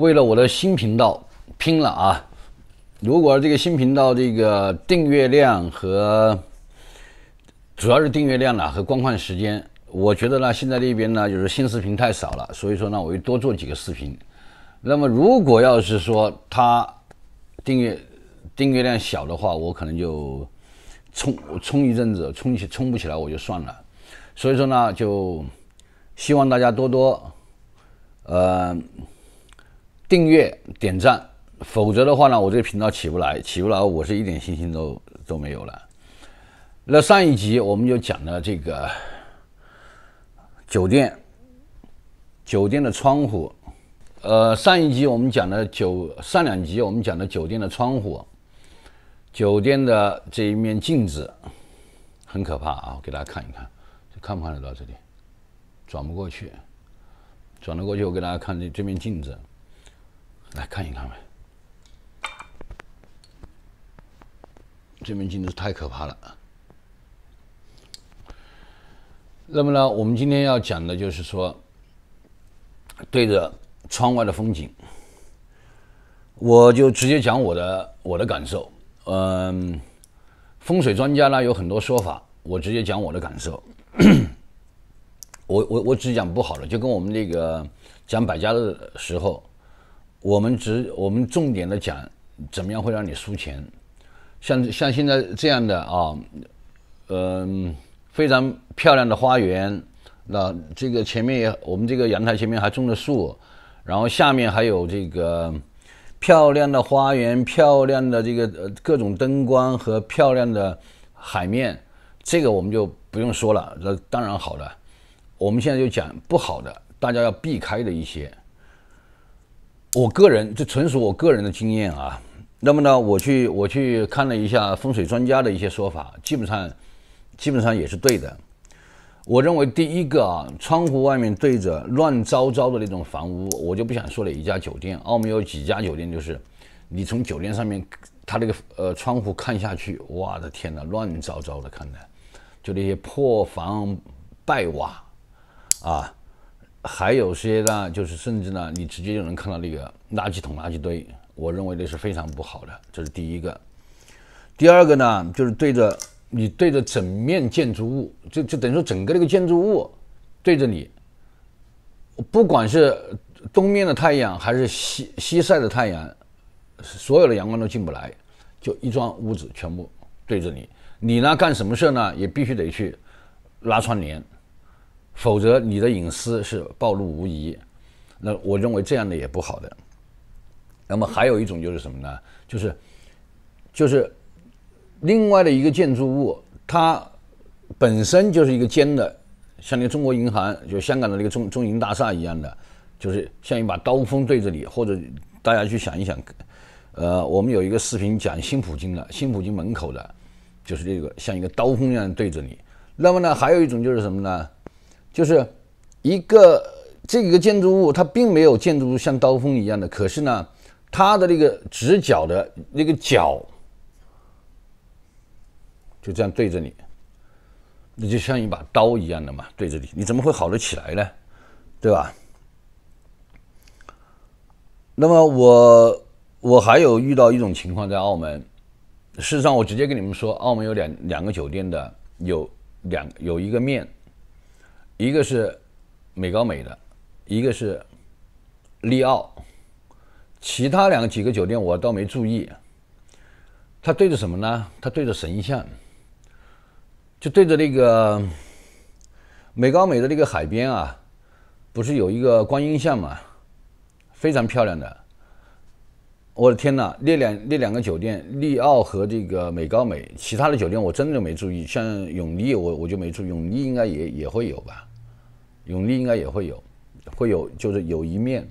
为了我的新频道拼了啊！如果这个新频道这个订阅量和，主要是订阅量了和观看时间。我觉得呢，现在那边呢，就是新视频太少了，所以说呢，我又多做几个视频。那么，如果要是说他订阅订阅量小的话，我可能就冲冲一阵子，冲起冲不起来我就算了。所以说呢，就希望大家多多呃订阅点赞，否则的话呢，我这个频道起不来，起不来我是一点信心都都没有了。那上一集我们就讲了这个。酒店，酒店的窗户，呃，上一集我们讲的酒，上两集我们讲的酒店的窗户，酒店的这一面镜子，很可怕啊！我给大家看一看，看不看得到这里？转不过去，转得过去。我给大家看这这面镜子，来看一看呗。这面镜子太可怕了。那么呢，我们今天要讲的就是说，对着窗外的风景，我就直接讲我的我的感受。嗯，风水专家呢有很多说法，我直接讲我的感受。我我我只讲不好的，就跟我们那个讲百家的时候，我们只我们重点的讲怎么样会让你输钱。像像现在这样的啊，嗯。非常漂亮的花园，那这个前面我们这个阳台前面还种了树，然后下面还有这个漂亮的花园，漂亮的这个呃各种灯光和漂亮的海面，这个我们就不用说了，这当然好的。我们现在就讲不好的，大家要避开的一些。我个人这纯属我个人的经验啊。那么呢，我去我去看了一下风水专家的一些说法，基本上。基本上也是对的。我认为第一个啊，窗户外面对着乱糟糟的那种房屋，我就不想说了一家酒店。澳门有几家酒店，就是你从酒店上面，它那个呃窗户看下去，哇的天哪，乱糟糟的，看的就那些破房败瓦啊，还有些呢，就是甚至呢，你直接就能看到那个垃圾桶、垃圾堆。我认为那是非常不好的，这是第一个。第二个呢，就是对着。你对着整面建筑物，就就等于说整个那个建筑物对着你，不管是东面的太阳还是西西晒的太阳，所有的阳光都进不来，就一幢屋子全部对着你。你呢干什么事呢？也必须得去拉窗帘，否则你的隐私是暴露无遗。那我认为这样的也不好的。那么还有一种就是什么呢？就是就是。另外的一个建筑物，它本身就是一个尖的，像那个中国银行，就香港的那个中中银大厦一样的，就是像一把刀锋对着你。或者大家去想一想，呃，我们有一个视频讲新普京的，新普京门口的，就是这个像一个刀锋一样对着你。那么呢，还有一种就是什么呢？就是一个这个建筑物，它并没有建筑像刀锋一样的，可是呢，它的那个直角的那个角。就这样对着你，那就像一把刀一样的嘛，对着你，你怎么会好得起来呢？对吧？那么我我还有遇到一种情况，在澳门。事实上，我直接跟你们说，澳门有两两个酒店的，有两有一个面，一个是美高美的，一个是利奥，其他两个几个酒店我倒没注意。他对着什么呢？他对着神像。就对着那个美高美的那个海边啊，不是有一个观音像嘛，非常漂亮的。我的天呐，那两那两个酒店利奥和这个美高美，其他的酒店我真的没注意。像永利，我我就没注意，永利应该也也会有吧，永利应该也会有，会有就是有一面，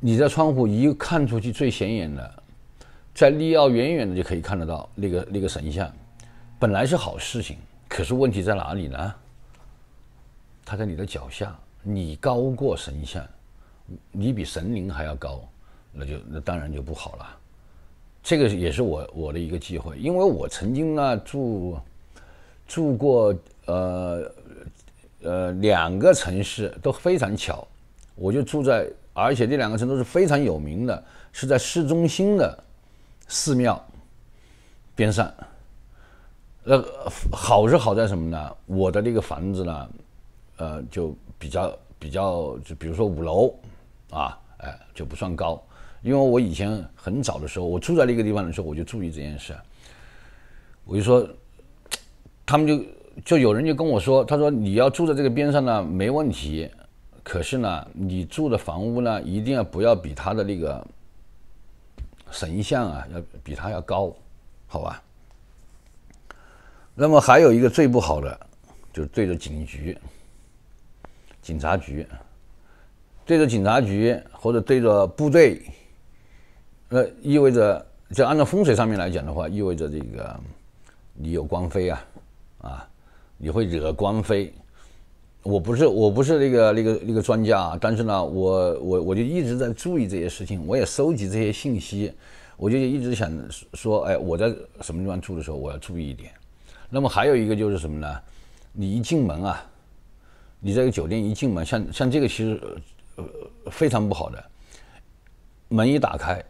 你在窗户一看出去最显眼的，在利奥远远的就可以看得到那个那个神像。本来是好事情，可是问题在哪里呢？他在你的脚下，你高过神像，你比神灵还要高，那就那当然就不好了。这个也是我我的一个机会，因为我曾经呢住住过呃呃两个城市都非常巧，我就住在，而且这两个城都是非常有名的，是在市中心的寺庙边上。那好是好在什么呢？我的那个房子呢，呃，就比较比较，就比如说五楼，啊，哎，就不算高。因为我以前很早的时候，我住在那个地方的时候，我就注意这件事。我就说，他们就就有人就跟我说，他说你要住在这个边上呢没问题，可是呢，你住的房屋呢一定要不要比他的那个神像啊要比他要高，好吧？那么还有一个最不好的，就是对着警局、警察局，对着警察局或者对着部队，那意味着就按照风水上面来讲的话，意味着这个你有官非啊，啊，你会惹官非。我不是我不是那个那个那个专家，啊，但是呢，我我我就一直在注意这些事情，我也收集这些信息，我就一直想说，哎，我在什么地方住的时候，我要注意一点。那么还有一个就是什么呢？你一进门啊，你这个酒店一进门，像像这个其实呃非常不好的。门一打开，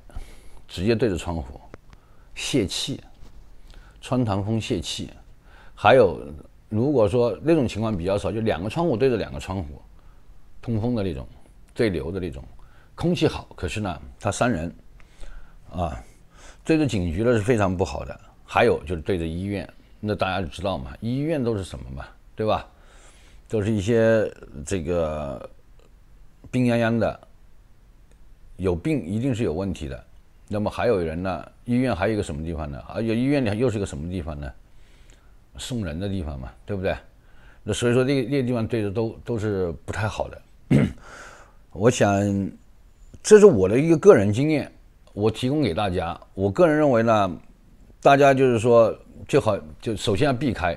直接对着窗户，泄气，穿堂风泄气。还有，如果说那种情况比较少，就两个窗户对着两个窗户，通风的那种，对流的那种，空气好。可是呢，它伤人啊，对着警局呢是非常不好的。还有就是对着医院。那大家就知道嘛，医院都是什么嘛，对吧？都是一些这个病殃殃的，有病一定是有问题的。那么还有人呢？医院还有一个什么地方呢？而且医院里又是个什么地方呢？送人的地方嘛，对不对？那所以说，这个这个地方对的都都是不太好的。我想，这是我的一个个人经验，我提供给大家。我个人认为呢，大家就是说。最好就首先要避开，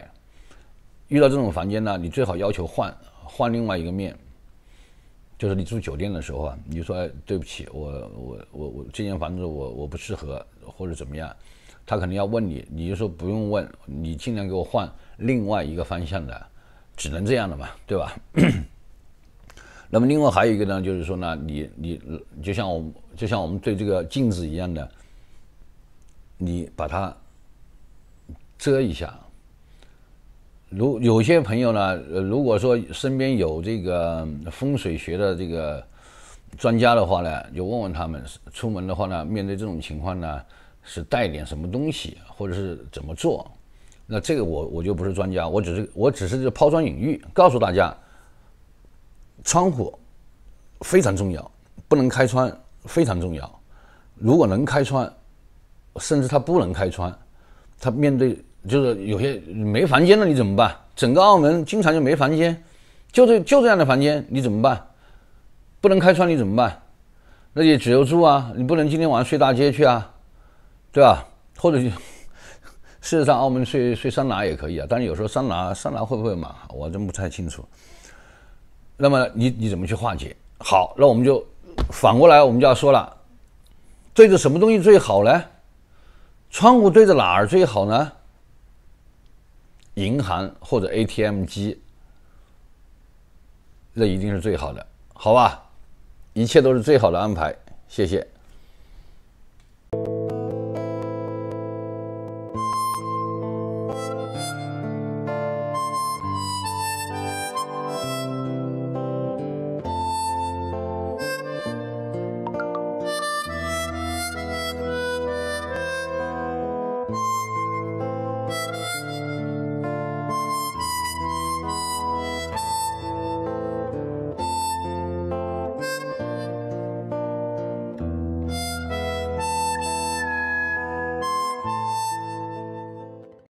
遇到这种房间呢，你最好要求换换另外一个面。就是你住酒店的时候啊，你说对不起，我我我我这间房子我我不适合或者怎么样，他肯定要问你，你就说不用问，你尽量给我换另外一个方向的，只能这样的嘛，对吧？那么另外还有一个呢，就是说呢，你你就像我们就像我们对这个镜子一样的，你把它。遮一下，如有些朋友呢，如果说身边有这个风水学的这个专家的话呢，就问问他们，出门的话呢，面对这种情况呢，是带点什么东西，或者是怎么做？那这个我我就不是专家，我只是我只是就抛砖引玉，告诉大家，窗户非常重要，不能开窗非常重要。如果能开窗，甚至它不能开窗，它面对。就是有些没房间了，你怎么办？整个澳门经常就没房间，就这就这样的房间，你怎么办？不能开窗，你怎么办？那也只有住啊，你不能今天晚上睡大街去啊，对吧？或者事实上，澳门睡睡桑拿也可以啊，但是有时候桑拿桑拿会不会满，我真不太清楚。那么你你怎么去化解？好，那我们就反过来，我们就要说了，对着什么东西最好呢？窗户对着哪儿最好呢？银行或者 ATM 机，这一定是最好的，好吧？一切都是最好的安排，谢谢。